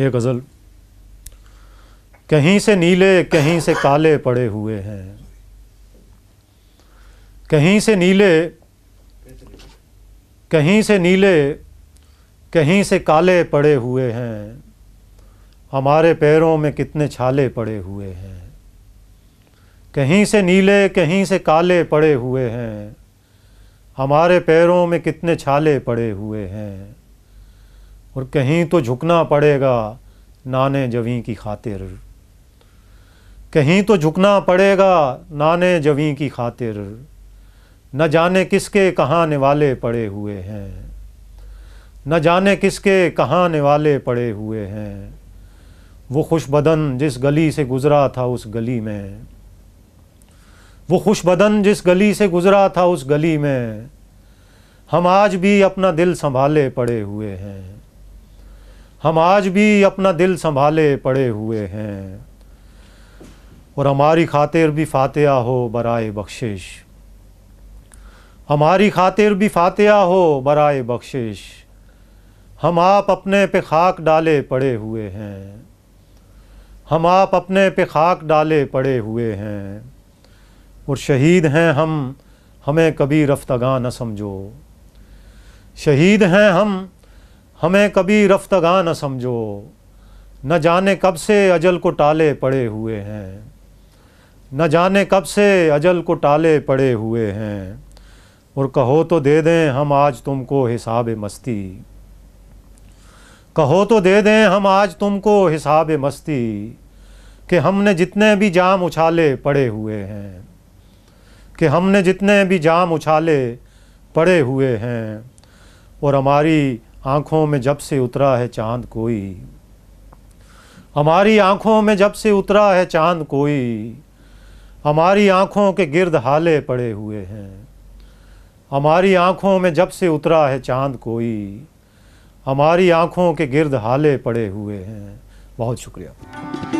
ये गज़ल कहीं से नीले कहीं से काले पड़े हुए हैं कहीं से नीले कहीं से नीले कहीं से काले पड़े हुए हैं हमारे पैरों में कितने छाले पड़े हुए हैं कहीं से नीले कहीं से काले पड़े हुए हैं हमारे पैरों में कितने छाले पड़े हुए हैं और कहीं तो झुकना पड़ेगा नाने जवी की खातिर कहीं तो झुकना पड़ेगा नाने जवी की खातिर न जाने किसके कहाँ निवाले पड़े हुए हैं न जाने किसके कहाँ निवाले पड़े हुए हैं वो खुश बदन जिस गली से गुज़रा था उस गली में वो खुश बदन जिस गली से गुज़रा था उस गली में हम आज भी अपना दिल संभाले पड़े हुए हैं हम आज भी अपना दिल संभाले पड़े हुए हैं और हमारी खातिर भी फातिहा हो बराए बख्शिश हमारी खातिर भी फातिहा हो बराए बख्शिश हम आप अपने पे खाक डाले पड़े हुए हैं हम आप अपने पे खाक डाले पड़े हुए हैं और शहीद हैं हम हमें कभी रफ्तगा न समझो शहीद हैं हम हमें कभी रफ्तगा न समझो न जाने कब से अजल को टाले पड़े हुए हैं न जाने कब से अजल को टाले पड़े हुए हैं और कहो तो दे दें हम आज तुमको हिसाब मस्ती कहो तो दे दें हम आज तुमको हिसाब मस्ती कि हमने जितने भी जाम उछाले पड़े हुए हैं कि हमने जितने भी जाम उछाले पड़े हुए हैं और हमारी आँखों में जब से उतरा है चांद कोई हमारी आँखों में जब से उतरा है चांद कोई हमारी आँखों के गिर्द हाले पड़े हुए हैं हमारी आँखों में जब से उतरा है चांद कोई हमारी आँखों के गिर्द हाले पड़े हुए हैं बहुत शुक्रिया